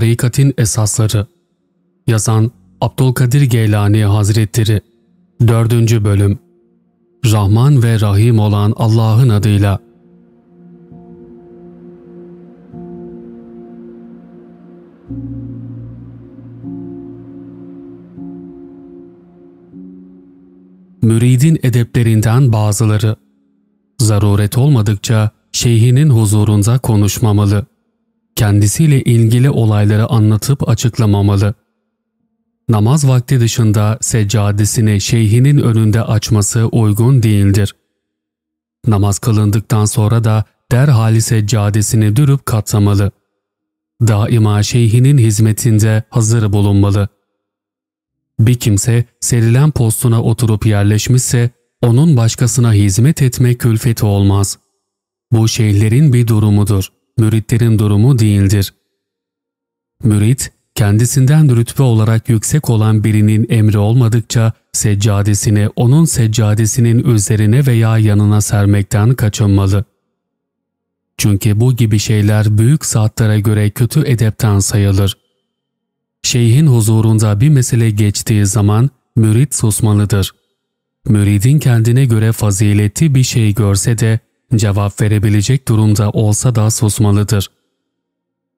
Tarikatin Esasları Yazan Abdülkadir Geylani Hazretleri 4. Bölüm Rahman ve Rahim olan Allah'ın adıyla Müridin edeplerinden bazıları Zaruret olmadıkça şeyhinin huzurunda konuşmamalı kendisiyle ilgili olayları anlatıp açıklamamalı. Namaz vakti dışında seccadesini şeyhinin önünde açması uygun değildir. Namaz kılındıktan sonra da derhal seccadesini dürüp katlamalı. Daima şeyhinin hizmetinde hazır bulunmalı. Bir kimse serilen postuna oturup yerleşmişse onun başkasına hizmet etme külfeti olmaz. Bu şeyhlerin bir durumudur müritlerin durumu değildir. Mürit, kendisinden rütbe olarak yüksek olan birinin emri olmadıkça seccadesini onun seccadesinin üzerine veya yanına sermekten kaçınmalı. Çünkü bu gibi şeyler büyük saatlere göre kötü edepten sayılır. Şeyhin huzurunda bir mesele geçtiği zaman mürit susmalıdır. Müridin kendine göre faziletli bir şey görse de cevap verebilecek durumda olsa da susmalıdır.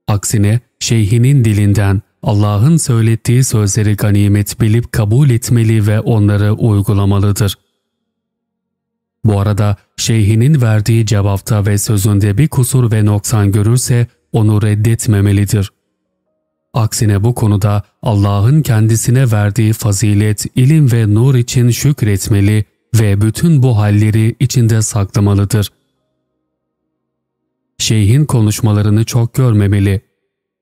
Aksine şeyhinin dilinden Allah'ın söylettiği sözleri ganimet bilip kabul etmeli ve onları uygulamalıdır. Bu arada şeyhinin verdiği cevapta ve sözünde bir kusur ve noksan görürse onu reddetmemelidir. Aksine bu konuda Allah'ın kendisine verdiği fazilet, ilim ve nur için şükretmeli ve bütün bu halleri içinde saklamalıdır. Şeyhin konuşmalarını çok görmemeli.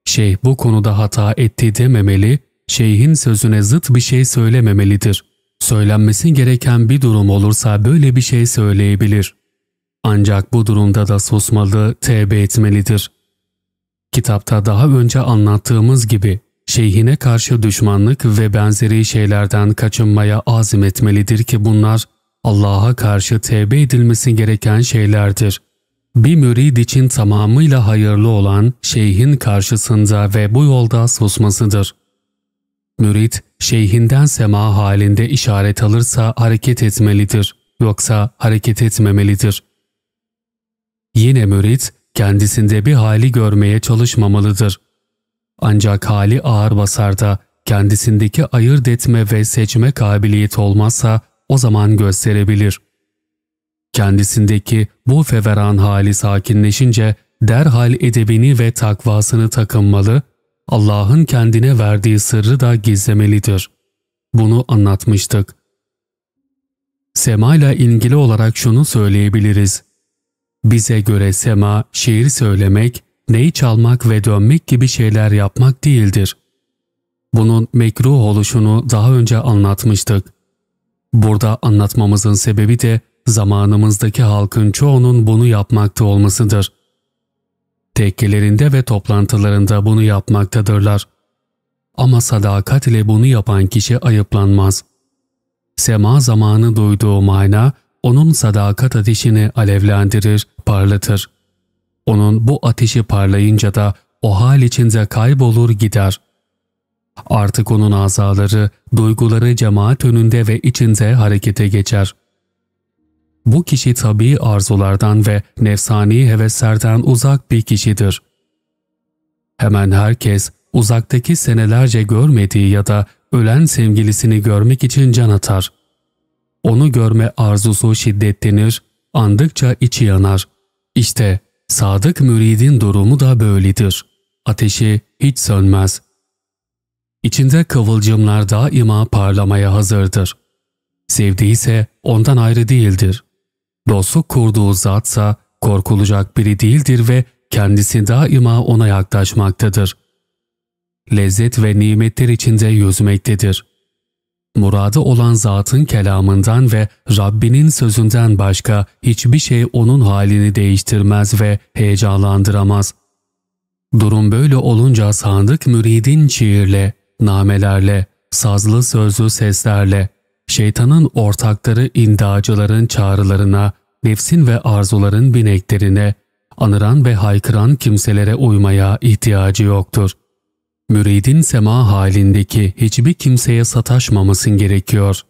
Şeyh bu konuda hata etti dememeli, şeyhin sözüne zıt bir şey söylememelidir. Söylenmesi gereken bir durum olursa böyle bir şey söyleyebilir. Ancak bu durumda da susmalı, tevbe etmelidir. Kitapta daha önce anlattığımız gibi şeyhine karşı düşmanlık ve benzeri şeylerden kaçınmaya azim etmelidir ki bunlar Allah'a karşı tevbe edilmesi gereken şeylerdir. Bir mürid için tamamıyla hayırlı olan şeyhin karşısında ve bu yolda susmasıdır. Mürid, şeyhinden sema halinde işaret alırsa hareket etmelidir, yoksa hareket etmemelidir. Yine mürid, kendisinde bir hali görmeye çalışmamalıdır. Ancak hali ağır basarda, kendisindeki ayırt etme ve seçme kabiliyeti olmazsa o zaman gösterebilir. Kendisindeki bu feveran hali sakinleşince derhal edebini ve takvasını takınmalı, Allah'ın kendine verdiği sırrı da gizlemelidir. Bunu anlatmıştık. Sema ile ilgili olarak şunu söyleyebiliriz. Bize göre sema, şiir söylemek, neyi çalmak ve dönmek gibi şeyler yapmak değildir. Bunun mekruh oluşunu daha önce anlatmıştık. Burada anlatmamızın sebebi de zamanımızdaki halkın çoğunun bunu yapmakta olmasıdır. Tekkelerinde ve toplantılarında bunu yapmaktadırlar. Ama sadakat ile bunu yapan kişi ayıplanmaz. Sema zamanı duyduğu mana, onun sadakat ateşini alevlendirir, parlatır. Onun bu ateşi parlayınca da o hal içinde kaybolur gider. Artık onun azaları, duyguları cemaat önünde ve içinde harekete geçer.'' Bu kişi tabii arzulardan ve nefsani heveslerden uzak bir kişidir. Hemen herkes uzaktaki senelerce görmediği ya da ölen sevgilisini görmek için can atar. Onu görme arzusu şiddetlenir, andıkça içi yanar. İşte sadık müridin durumu da böyledir. Ateşi hiç sönmez. İçinde kıvılcımlar daima parlamaya hazırdır. Sevdiyse ondan ayrı değildir. Dostluk kurduğu zatsa korkulacak biri değildir ve kendisi daima ona yaklaşmaktadır. Lezzet ve nimetler içinde yüzmektedir. Muradı olan zatın kelamından ve Rabbinin sözünden başka hiçbir şey onun halini değiştirmez ve heyecanlandıramaz. Durum böyle olunca sandık müridin şiirle, namelerle, sazlı sözlü seslerle, şeytanın ortakları indacıların çağrılarına, nefsin ve arzuların bineklerine, anıran ve haykıran kimselere uymaya ihtiyacı yoktur. Müridin sema halindeki hiçbir kimseye sataşmamasın gerekiyor.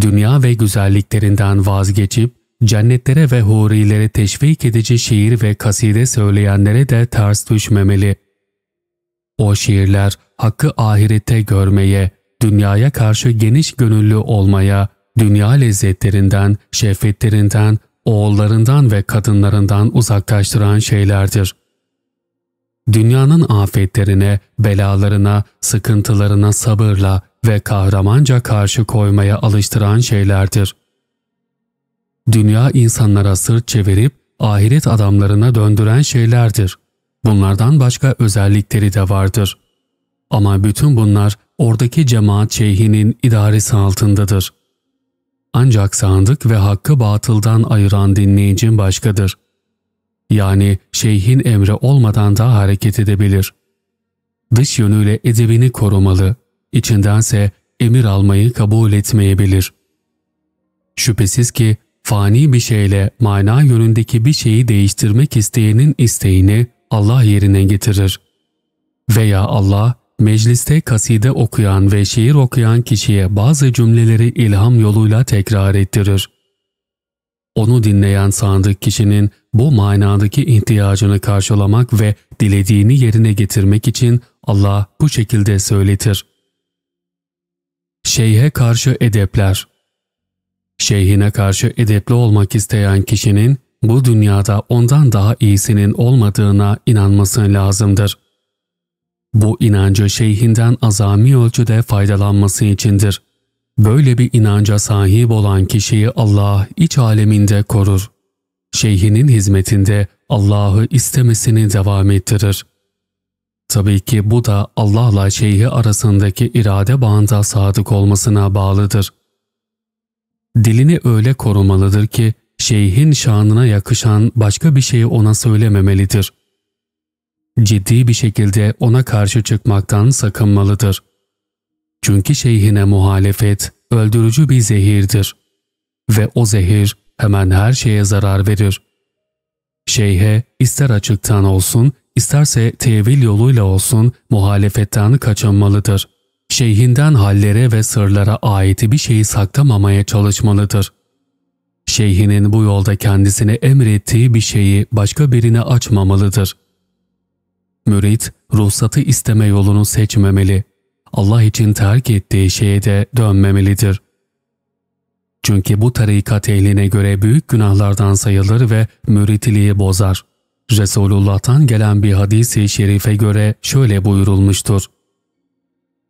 Dünya ve güzelliklerinden vazgeçip, cennetlere ve hurilere teşvik edici şiir ve kaside söyleyenlere de ters düşmemeli. O şiirler hakkı ahirette görmeye, dünyaya karşı geniş gönüllü olmaya, dünya lezzetlerinden, şehvetlerinden, oğullarından ve kadınlarından uzaklaştıran şeylerdir. Dünyanın afetlerine, belalarına, sıkıntılarına sabırla ve kahramanca karşı koymaya alıştıran şeylerdir. Dünya insanlara sırt çevirip ahiret adamlarına döndüren şeylerdir. Bunlardan başka özellikleri de vardır. Ama bütün bunlar oradaki cemaat şeyhinin idaresi altındadır. Ancak sandık ve hakkı batıldan ayıran dinleyici başkadır. Yani şeyhin emri olmadan da hareket edebilir. Dış yönüyle edebini korumalı, içindense emir almayı kabul etmeyebilir. Şüphesiz ki fani bir şeyle mana yönündeki bir şeyi değiştirmek isteyenin isteğini Allah yerine getirir. Veya Allah Mecliste kaside okuyan ve şiir okuyan kişiye bazı cümleleri ilham yoluyla tekrar ettirir. Onu dinleyen sandık kişinin bu manadaki ihtiyacını karşılamak ve dilediğini yerine getirmek için Allah bu şekilde söyletir. Şeyhe karşı edepler Şeyhine karşı edepli olmak isteyen kişinin bu dünyada ondan daha iyisinin olmadığına inanması lazımdır. Bu inancı şeyhinden azami ölçüde faydalanması içindir. Böyle bir inanca sahip olan kişiyi Allah iç aleminde korur. Şeyhinin hizmetinde Allah'ı istemesini devam ettirir. Tabii ki bu da Allah'la şeyhi arasındaki irade bağında sadık olmasına bağlıdır. Dilini öyle korumalıdır ki şeyhin şanına yakışan başka bir şeyi ona söylememelidir ciddi bir şekilde ona karşı çıkmaktan sakınmalıdır. Çünkü şeyhine muhalefet öldürücü bir zehirdir ve o zehir hemen her şeye zarar verir. Şeyhe ister açıktan olsun, isterse tevil yoluyla olsun muhalefetten kaçınmalıdır. Şeyhinden hallere ve sırlara ait bir şeyi saklamamaya çalışmalıdır. Şeyhinin bu yolda kendisine emrettiği bir şeyi başka birine açmamalıdır mürit, ruhsatı isteme yolunu seçmemeli. Allah için terk ettiği şeye de dönmemelidir. Çünkü bu tarikat ehline göre büyük günahlardan sayılır ve müritliği bozar. Resulullah'tan gelen bir hadisi şerife göre şöyle buyurulmuştur.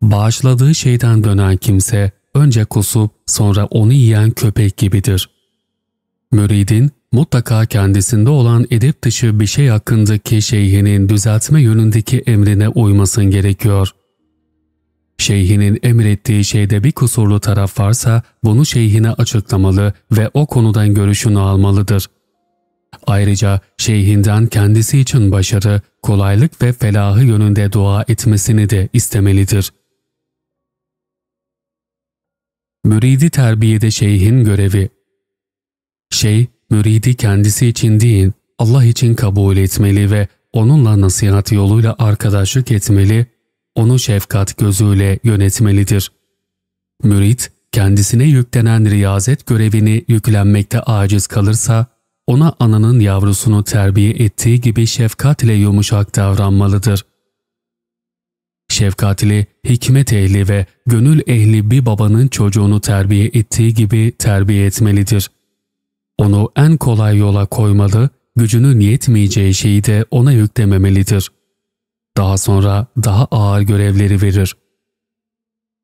Bağışladığı şeyden dönen kimse önce kusup sonra onu yiyen köpek gibidir. Müridin mutlaka kendisinde olan edep dışı bir şey hakkındaki şeyhinin düzeltme yönündeki emrine uymasın gerekiyor. Şeyhinin emrettiği şeyde bir kusurlu taraf varsa bunu şeyhine açıklamalı ve o konudan görüşünü almalıdır. Ayrıca şeyhinden kendisi için başarı, kolaylık ve felahı yönünde dua etmesini de istemelidir. Müridi terbiyede şeyhin görevi Şeyh, müridi kendisi için değil, Allah için kabul etmeli ve onunla nasihat yoluyla arkadaşlık etmeli, onu şefkat gözüyle yönetmelidir. Mürit, kendisine yüklenen riyazet görevini yüklenmekte aciz kalırsa, ona ananın yavrusunu terbiye ettiği gibi şefkatle yumuşak davranmalıdır. Şefkatli, hikmet ehli ve gönül ehli bir babanın çocuğunu terbiye ettiği gibi terbiye etmelidir. Onu en kolay yola koymalı, gücünün yetmeyeceği şeyi de ona yüklememelidir. Daha sonra daha ağır görevleri verir.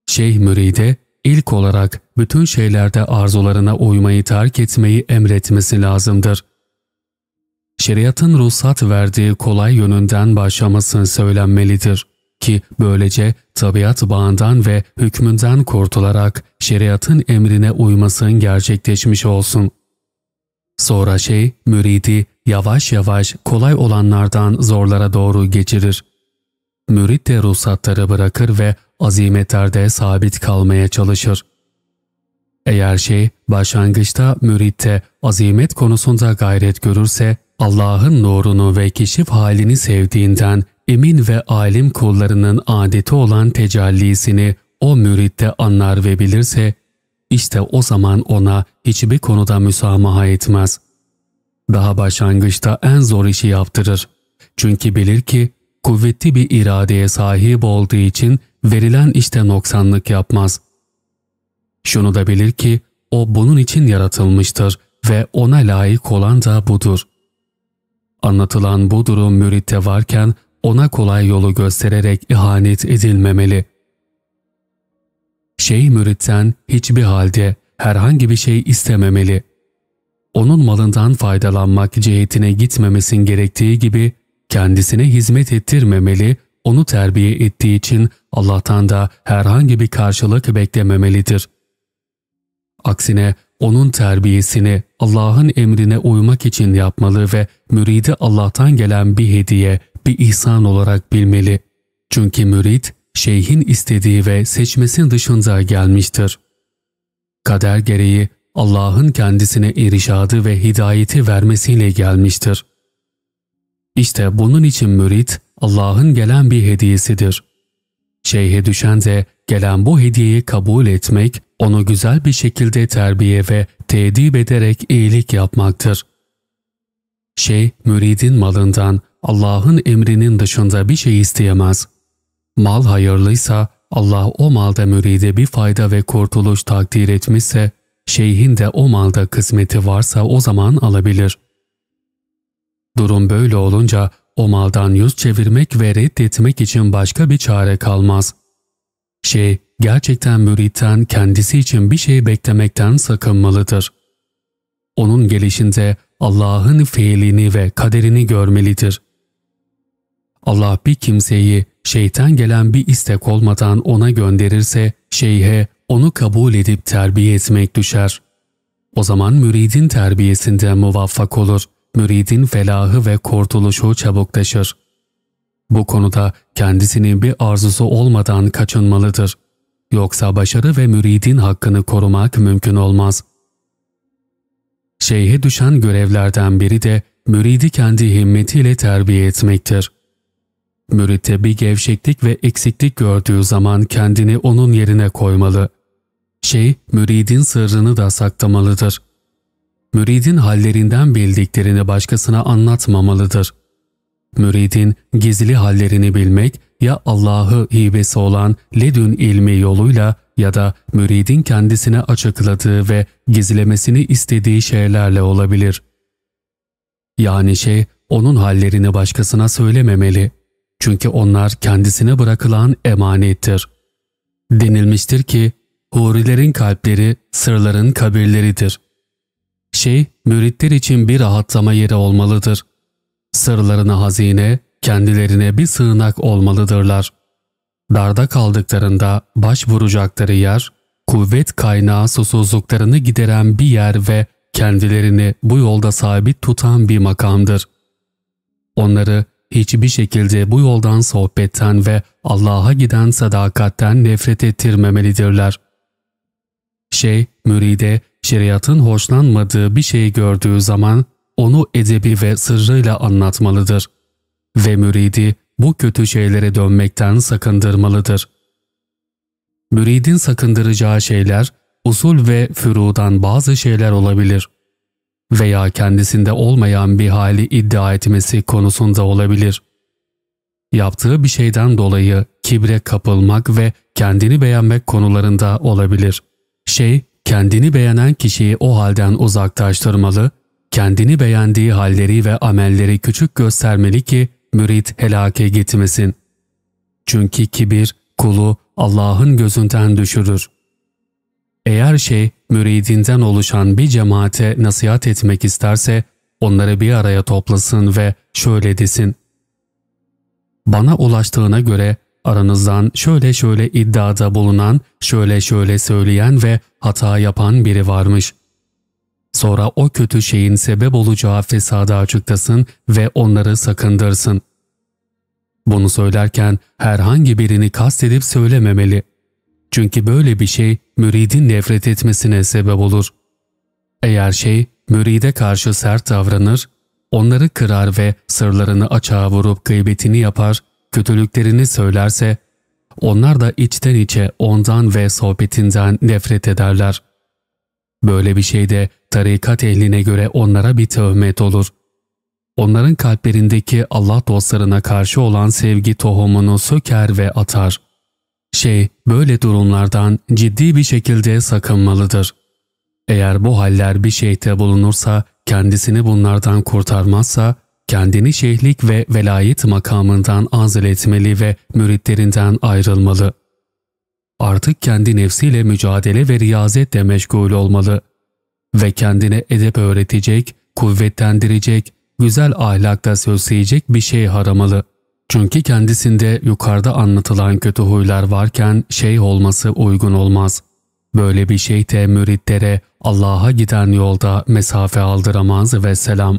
Şeyh müride ilk olarak bütün şeylerde arzularına uymayı terk etmeyi emretmesi lazımdır. Şeriatın ruhsat verdiği kolay yönünden başlamasını söylenmelidir ki böylece tabiat bağından ve hükmünden kurtularak şeriatın emrine uymasının gerçekleşmiş olsun. Sonra şey müridi yavaş yavaş kolay olanlardan zorlara doğru geçirir. Mürit de ruhsatları bırakır ve azimetlerde sabit kalmaya çalışır. Eğer şey başlangıçta müritte azimet konusunda gayret görürse Allah'ın nurunu ve keşif halini sevdiğinden emin ve alim kullarının adeti olan tecellisini o müritte anlar ve bilirse işte o zaman ona hiçbir konuda müsamaha etmez. Daha başlangıçta en zor işi yaptırır. Çünkü bilir ki kuvvetli bir iradeye sahip olduğu için verilen işte noksanlık yapmaz. Şunu da bilir ki o bunun için yaratılmıştır ve ona layık olan da budur. Anlatılan bu durum müritte varken ona kolay yolu göstererek ihanet edilmemeli.'' Şeyh müritten hiçbir halde herhangi bir şey istememeli. Onun malından faydalanmak cihetine gitmemesin gerektiği gibi kendisine hizmet ettirmemeli, onu terbiye ettiği için Allah'tan da herhangi bir karşılık beklememelidir. Aksine onun terbiyesini Allah'ın emrine uymak için yapmalı ve müridi Allah'tan gelen bir hediye, bir ihsan olarak bilmeli. Çünkü mürid şeyhin istediği ve seçmesi dışında gelmiştir. Kader gereği Allah'ın kendisine irşadı ve hidayeti vermesiyle gelmiştir. İşte bunun için mürit Allah'ın gelen bir hediyesidir. Şeyhe düşen de gelen bu hediyeyi kabul etmek, onu güzel bir şekilde terbiye ve tedip ederek iyilik yapmaktır. Şey, müridin malından, Allah'ın emrinin dışında bir şey isteyemez.'' Mal hayırlıysa Allah o malda müride bir fayda ve kurtuluş takdir etmişse, şeyhin de o malda kısmeti varsa o zaman alabilir. Durum böyle olunca o maldan yüz çevirmek ve reddetmek için başka bir çare kalmaz. Şey, gerçekten müritten kendisi için bir şey beklemekten sakınmalıdır. Onun gelişinde Allah'ın fiilini ve kaderini görmelidir. Allah bir kimseyi şeytan gelen bir istek olmadan ona gönderirse şeyhe onu kabul edip terbiye etmek düşer. O zaman müridin terbiyesinde muvaffak olur, müridin felahı ve kurtuluşu çabuklaşır. Bu konuda kendisinin bir arzusu olmadan kaçınmalıdır. Yoksa başarı ve müridin hakkını korumak mümkün olmaz. Şeyhe düşen görevlerden biri de müridi kendi himmetiyle terbiye etmektir. Müritte bir gevşeklik ve eksiklik gördüğü zaman kendini onun yerine koymalı. Şey, müridin sırrını da saklamalıdır. Müridin hallerinden bildiklerini başkasına anlatmamalıdır. Müridin gizli hallerini bilmek ya Allah'ı hibesi olan ledün ilmi yoluyla ya da müridin kendisine açıkladığı ve gizlemesini istediği şeylerle olabilir. Yani şey, onun hallerini başkasına söylememeli.'' Çünkü onlar kendisine bırakılan emanettir. Denilmiştir ki, hurilerin kalpleri sırların kabirleridir. Şey, müritler için bir rahatlama yeri olmalıdır. Sırlarına hazine, kendilerine bir sığınak olmalıdırlar. Darda kaldıklarında başvuracakları yer, kuvvet kaynağı susuzluklarını gideren bir yer ve kendilerini bu yolda sabit tutan bir makamdır. Onları hiçbir şekilde bu yoldan sohbetten ve Allah'a giden sadakatten nefret ettirmemelidirler. Şey, müride şeriatın hoşlanmadığı bir şeyi gördüğü zaman onu edebi ve sırrıyla anlatmalıdır. Ve müridi bu kötü şeylere dönmekten sakındırmalıdır. Müridin sakındıracağı şeyler, usul ve fürudan bazı şeyler olabilir veya kendisinde olmayan bir hali iddia etmesi konusunda olabilir. Yaptığı bir şeyden dolayı kibre kapılmak ve kendini beğenmek konularında olabilir. Şey, kendini beğenen kişiyi o halden uzaklaştırmalı, kendini beğendiği halleri ve amelleri küçük göstermeli ki mürit helake gitmesin. Çünkü kibir kulu Allah'ın gözünden düşürür. Eğer şey müridinden oluşan bir cemaate nasihat etmek isterse onları bir araya toplasın ve şöyle desin. Bana ulaştığına göre aranızdan şöyle şöyle iddiada bulunan, şöyle şöyle söyleyen ve hata yapan biri varmış. Sonra o kötü şeyin sebep olacağı fesada açıktasın ve onları sakındırsın. Bunu söylerken herhangi birini kastedip söylememeli.'' Çünkü böyle bir şey müridin nefret etmesine sebep olur. Eğer şey müride karşı sert davranır, onları kırar ve sırlarını açığa vurup gıybetini yapar, kötülüklerini söylerse, onlar da içten içe ondan ve sohbetinden nefret ederler. Böyle bir şey de tarikat ehline göre onlara bir tövmet olur. Onların kalplerindeki Allah dostlarına karşı olan sevgi tohumunu söker ve atar şey böyle durumlardan ciddi bir şekilde sakınmalıdır. Eğer bu haller bir şeyhte bulunursa, kendisini bunlardan kurtarmazsa, kendini şeyhlik ve velayet makamından azil etmeli ve müritlerinden ayrılmalı. Artık kendi nefsiyle mücadele ve riyazetle meşgul olmalı ve kendine edep öğretecek, kuvvetlendirecek, güzel ahlakta sözleyecek bir şey aramalı. Çünkü kendisinde yukarıda anlatılan kötü huylar varken şeyh olması uygun olmaz. Böyle bir şey de müritlere Allah'a giden yolda mesafe aldıramaz ve selam.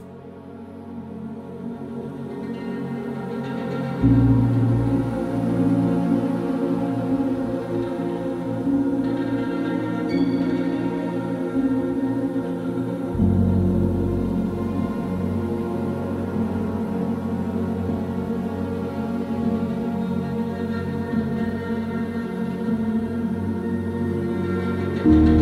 Müzik Thank you.